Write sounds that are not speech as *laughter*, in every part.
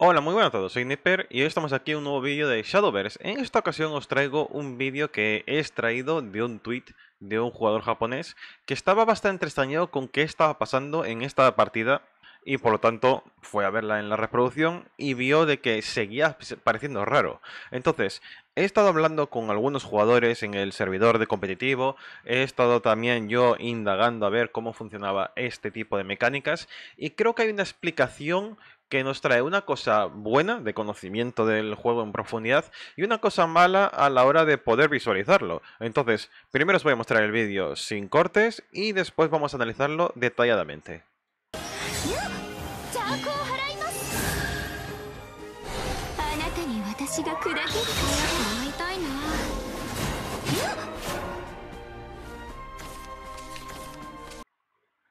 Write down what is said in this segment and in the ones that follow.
Hola, muy buenas a todos, soy Nipper y hoy estamos aquí en un nuevo vídeo de Shadowverse. En esta ocasión os traigo un vídeo que he extraído de un tweet de un jugador japonés que estaba bastante extrañado con qué estaba pasando en esta partida y por lo tanto fue a verla en la reproducción y vio de que seguía pareciendo raro. Entonces, he estado hablando con algunos jugadores en el servidor de competitivo, he estado también yo indagando a ver cómo funcionaba este tipo de mecánicas y creo que hay una explicación que nos trae una cosa buena de conocimiento del juego en profundidad y una cosa mala a la hora de poder visualizarlo. Entonces, primero os voy a mostrar el vídeo sin cortes y después vamos a analizarlo detalladamente.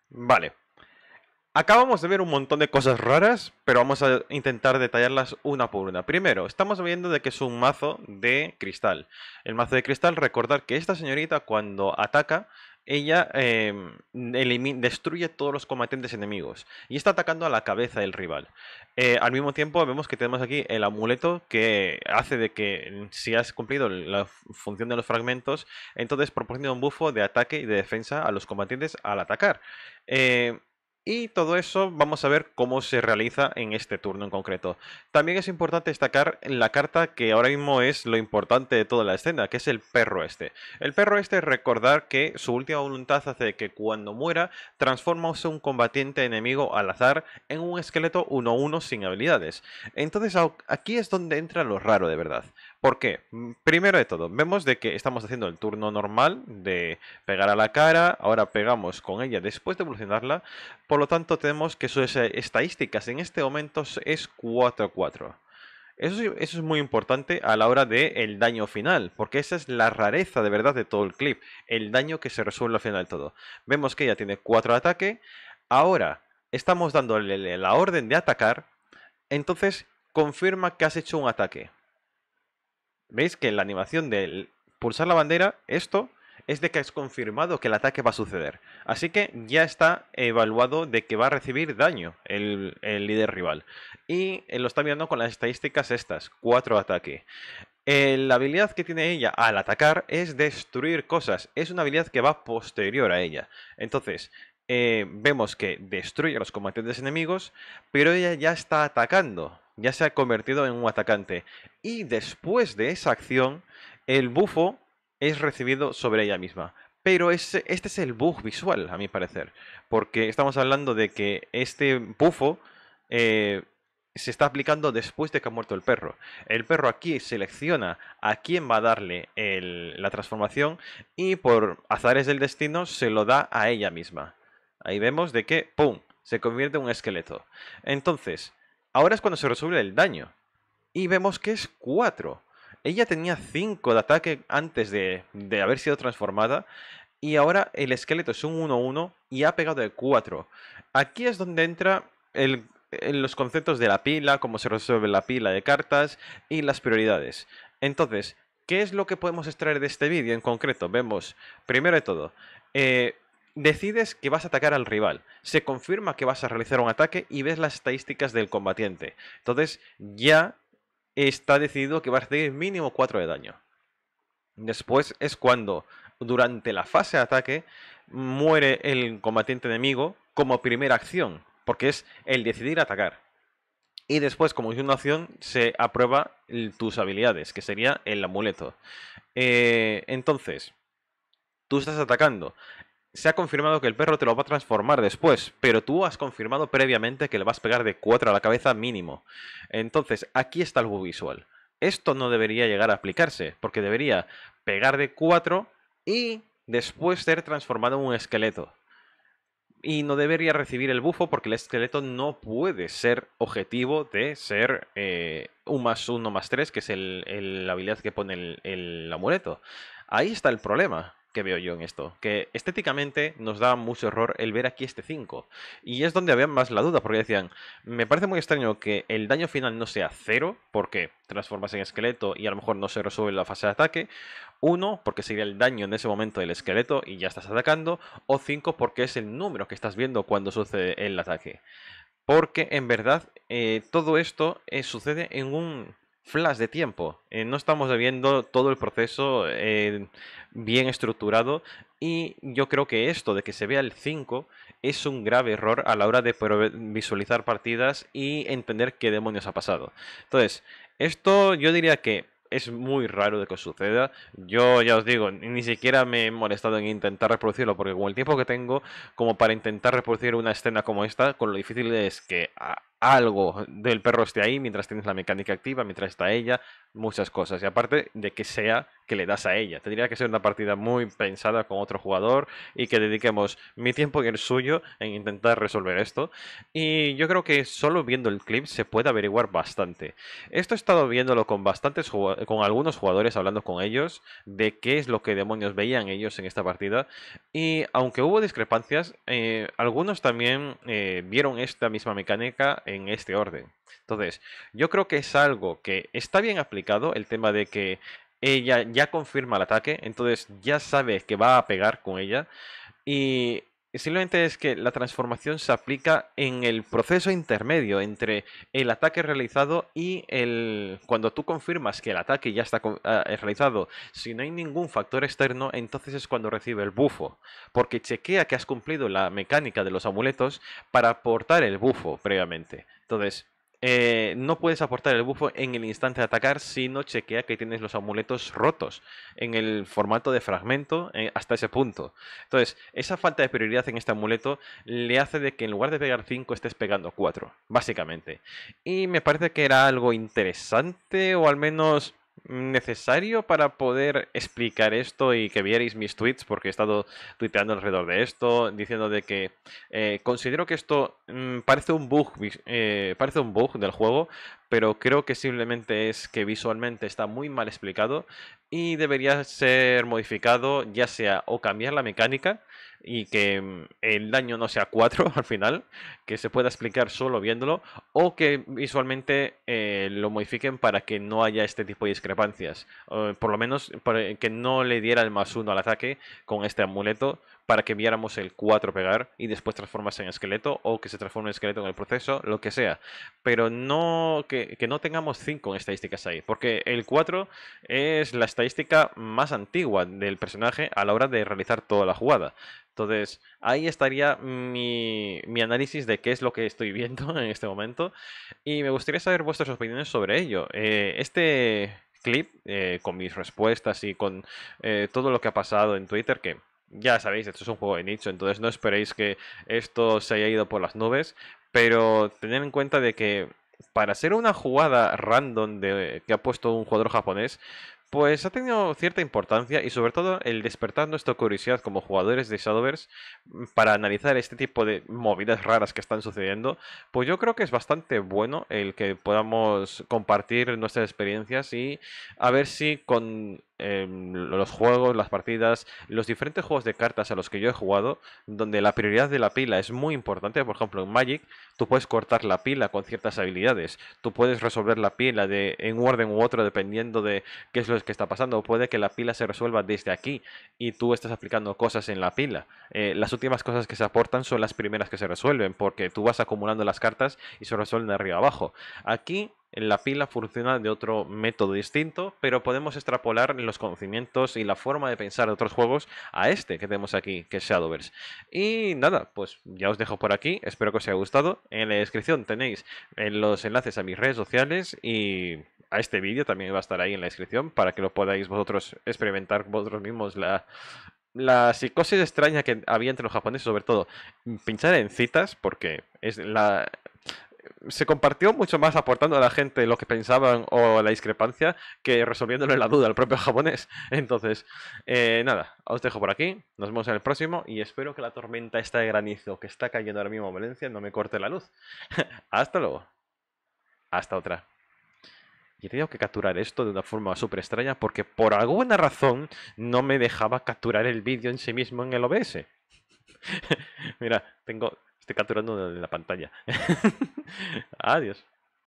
Vale, Acabamos de ver un montón de cosas raras, pero vamos a intentar detallarlas una por una. Primero, estamos viendo de que es un mazo de cristal. El mazo de cristal, recordar que esta señorita cuando ataca, ella em, destruye todos los combatientes enemigos y está atacando a la cabeza del rival. Eh, al mismo tiempo vemos que tenemos aquí el amuleto que hace de que si has cumplido la función de los fragmentos, entonces proporciona un bufo de ataque y de defensa a los combatientes al atacar. Eh, y todo eso vamos a ver cómo se realiza en este turno en concreto. También es importante destacar la carta que ahora mismo es lo importante de toda la escena, que es el perro este. El perro este, es recordar que su última voluntad hace que cuando muera, transforma a un combatiente enemigo al azar en un esqueleto 1-1 sin habilidades. Entonces aquí es donde entra lo raro de verdad. ¿Por qué? Mm, primero de todo, vemos de que estamos haciendo el turno normal de pegar a la cara, ahora pegamos con ella después de evolucionarla, por lo tanto tenemos que sus eh, estadísticas en este momento es 4-4. Eso, eso, es muy importante a la hora del el daño final, porque esa es la rareza de verdad de todo el clip, el daño que se resuelve al final de todo. Vemos que ella tiene 4 de ataque, ahora estamos dándole la orden de atacar, entonces confirma que has hecho un ataque veis que la animación de pulsar la bandera, esto es de que es confirmado que el ataque va a suceder. Así que ya está evaluado de que va a recibir daño el, líder rival. Y eh, lo está mirando con las estadísticas estas, 4 ataque. Eh, la habilidad que tiene ella al atacar es destruir cosas. Es una habilidad que va posterior a ella. Entonces, eh, vemos que destruye a los combatientes enemigos, pero ella ya está atacando ya se ha convertido en un atacante. Y después de esa acción, el bufo es recibido sobre ella misma. Pero este es el bug visual, a mi parecer. Porque estamos hablando de que este bufo eh, se está aplicando después de que ha muerto el perro. El perro aquí selecciona a quién va a darle la transformación y por azares del destino se lo da a ella misma. Ahí vemos de que, ¡pum!, se convierte en un esqueleto. Entonces, Ahora es cuando se resuelve el daño. Y vemos que es 4. Ella tenía 5 de ataque antes de, de haber sido transformada. Y ahora el esqueleto es un 1-1 y ha pegado de 4. Aquí es donde entra en los conceptos de la pila, cómo se resuelve la pila de cartas y las prioridades. Entonces, ¿qué es lo que podemos extraer de este vídeo en concreto? Vemos, primero de todo, eh, Decides que vas a atacar al rival, se confirma que vas a realizar un ataque y ves las estadísticas del combatiente. Entonces ya está decidido que vas a recibir mínimo 4 de daño. Después es cuando, durante la fase de ataque, muere el combatiente enemigo como primera acción, porque es el decidir atacar. Y después, como segunda acción, se aprueba tus habilidades, que sería el amuleto. Eh, entonces, tú estás atacando se ha confirmado que el perro te lo va a transformar después, pero tú has confirmado previamente que le vas a pegar de 4 a la cabeza mínimo. Entonces, aquí está el visual. Esto no debería llegar a aplicarse, porque debería pegar de 4 y después ser transformado en un esqueleto. Y no debería recibir el bufo porque el esqueleto no puede ser objetivo de ser eh, un más 1 más 3, que es el, la habilidad que pone el, el amuleto. Ahí está el problema que veo yo en esto. Que estéticamente nos da mucho error el ver aquí este 5. Y es donde había más la duda, porque decían, me parece muy extraño que el daño final no sea 0, porque transformas en esqueleto y a lo mejor no se resuelve la fase de ataque. 1, porque sería el daño en ese momento del esqueleto y ya estás atacando. O 5, porque es el número que estás viendo cuando sucede el ataque. Porque en verdad eh, todo esto eh, sucede en un flash de tiempo. Eh, no estamos viendo todo el proceso eh, bien estructurado y yo creo que esto de que se vea el 5 es un grave error a la hora de visualizar partidas y entender qué demonios ha pasado. Entonces, esto yo diría que es muy raro de que suceda. Yo ya os digo, ni siquiera me he molestado en intentar reproducirlo, porque con el tiempo que tengo, como para intentar reproducir una escena como esta, con lo difícil es que ah, algo del perro esté ahí mientras tienes la mecánica activa, mientras está ella, muchas cosas. Y aparte de que sea que le das a ella. Tendría que ser una partida muy pensada con otro jugador y que dediquemos mi tiempo y el suyo en intentar resolver esto. Y yo creo que solo viendo el clip se puede averiguar bastante. Esto he estado viéndolo con bastantes con algunos jugadores hablando con ellos de qué es lo que demonios veían ellos en esta partida. Y aunque hubo discrepancias, eh, algunos también eh, vieron esta misma mecánica en este orden. Entonces, yo creo que es algo que está bien aplicado, el tema de que ella ya confirma el ataque, entonces ya sabe que va a pegar con ella. Y Simplemente es que la transformación se aplica en el proceso intermedio entre el ataque realizado y el... Cuando tú confirmas que el ataque ya está ah, realizado, si no hay ningún factor externo, entonces es cuando recibe el bufo. Porque chequea que has cumplido la mecánica de los amuletos para aportar el bufo previamente. Entonces, eh, no puedes aportar el bufo en el instante de atacar si no chequea que tienes los amuletos rotos en el formato de fragmento eh, hasta ese punto. Entonces, esa falta de prioridad en este amuleto le hace de que en lugar de pegar 5 estés pegando 4, básicamente. Y me parece que era algo interesante o al menos necesario para poder explicar esto y que vierais mis tweets, porque he estado tuiteando alrededor de esto, diciendo de que eh, considero que esto mm, parece un bug, eh, parece un bug del juego, pero creo que simplemente es que visualmente está muy mal explicado y debería ser modificado ya sea o cambiar la mecánica y que mm, el daño no sea 4 *laughs* al final, que se pueda explicar solo viéndolo, o que visualmente eh, lo modifiquen para que no haya este tipo de discrepancias. por lo menos eh, que no le diera el más 1 al ataque con este amuleto, para que viéramos el 4 pegar y después transformarse en esqueleto o que se transforme en esqueleto en el proceso, lo que sea. Pero no que, no tengamos 5 estadísticas ahí, porque el 4 es la estadística más antigua del personaje a la hora de realizar toda la jugada. Entonces, ahí estaría mi, análisis de qué es lo que estoy viendo *laughs* en este momento. Y me gustaría saber vuestras opiniones sobre ello. Eh, este clip, eh, con mis respuestas y con eh, todo lo que ha pasado en Twitter, que ya sabéis, esto es un juego de nicho, entonces no esperéis que esto se haya ido por las nubes, pero tened en cuenta de que para ser una jugada random de, que ha puesto un jugador japonés, pues ha tenido cierta importancia y sobre todo el despertar nuestra curiosidad como jugadores de Shadowverse para analizar este tipo de movidas raras que están sucediendo, pues yo creo que es bastante bueno el que podamos compartir nuestras experiencias y a ver si con Em, los juegos, las partidas, los diferentes juegos de cartas a los que yo he jugado, donde la prioridad de la pila es muy importante. Por ejemplo, en Magic tú puedes cortar la pila con ciertas habilidades, tú puedes resolver la pila de en un orden u otro dependiendo de qué es lo que está pasando. Puede que la pila se resuelva desde aquí y tú estás aplicando cosas en la pila. Eh, las últimas cosas que se aportan son las primeras que se resuelven porque tú vas acumulando las cartas y se resuelven de arriba abajo. Aquí en la pila funciona de otro método distinto, pero podemos extrapolar los conocimientos y la forma de pensar de otros juegos a este que tenemos aquí, que es Shadowverse. Y nada, pues ya os dejo por aquí, espero que os haya gustado. En la descripción tenéis eh, los enlaces a mis redes sociales y a este vídeo también va a estar ahí en la descripción para que lo podáis vosotros experimentar vosotros mismos la, la psicosis extraña que había entre los japoneses, sobre todo, pinchar en citas, porque es la, se compartió mucho más aportando a la gente lo que pensaban o la discrepancia que resolviéndole la duda al propio *laughs* japonés. Entonces, eh, nada, os dejo por aquí, nos vemos en el próximo y espero que la tormenta esta de granizo que está cayendo ahora mismo en Valencia no me corte la luz. *laughs* Hasta luego. Hasta otra. Y he tenido que capturar esto de una forma súper extraña porque por alguna razón no me dejaba capturar el vídeo en sí mismo en el OBS. *laughs* Mira, tengo Estoy capturando en la pantalla. *laughs* Adiós.